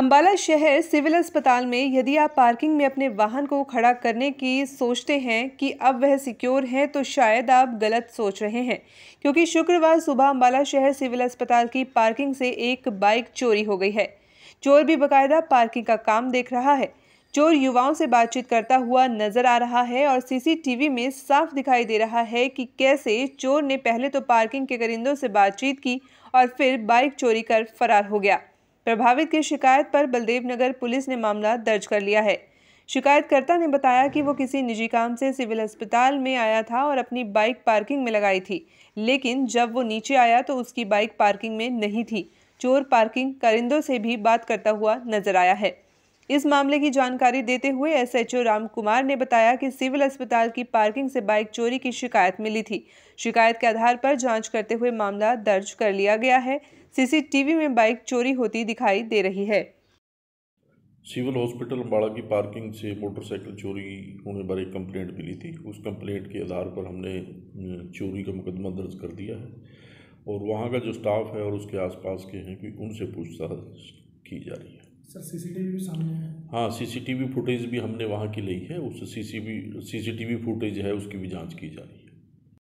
अम्बाला शहर सिविल अस्पताल में यदि आप पार्किंग में अपने वाहन को खड़ा करने की सोचते हैं कि अब वह सिक्योर है तो शायद आप गलत सोच रहे हैं क्योंकि शुक्रवार सुबह अम्बाला शहर सिविल अस्पताल की पार्किंग से एक बाइक चोरी हो गई है चोर भी बाकायदा पार्किंग का काम देख रहा है चोर युवाओं से बातचीत करता हुआ नजर आ रहा है और सीसीटीवी में साफ दिखाई दे रहा है कि कैसे चोर ने पहले तो पार्किंग के करिंदों से बातचीत की और फिर बाइक चोरी कर फरार हो गया प्रभावित की शिकायत पर बलदेव नगर पुलिस ने मामला दर्ज कर लिया है शिकायतकर्ता ने बताया कि वो किसी निजी काम से सिविल अस्पताल में आया था और अपनी बाइक पार्किंग में लगाई थी लेकिन जब वो नीचे आया तो उसकी बाइक पार्किंग में नहीं थी चोर पार्किंग करिंदों से भी बात करता हुआ नजर आया है इस मामले की जानकारी देते हुए एसएचओ कुमार ने बताया कि सिविल अस्पताल की पार्किंग से बाइक चोरी की शिकायत मिली थी शिकायत के आधार पर जांच करते हुए मामला दर्ज कर लिया गया है सीसीटीवी में बाइक चोरी होती दिखाई दे रही है सिविल हॉस्पिटल अम्बाड़ा की पार्किंग से मोटरसाइकिल चोरी होने पर एक कंप्लेंट मिली थी उस कंप्लेंट के आधार पर हमने चोरी का मुकदमा दर्ज कर दिया है और वहाँ का जो स्टाफ है और उसके आसपास के हैं कि उनसे पूछताछ की जा रही है सर सीसीटीवी भी सामने है हाँ सीसीटीवी फुटेज भी हमने वहाँ की ली है उस सीसीटीवी सीसीटीवी फुटेज है उसकी भी जांच की जा रही है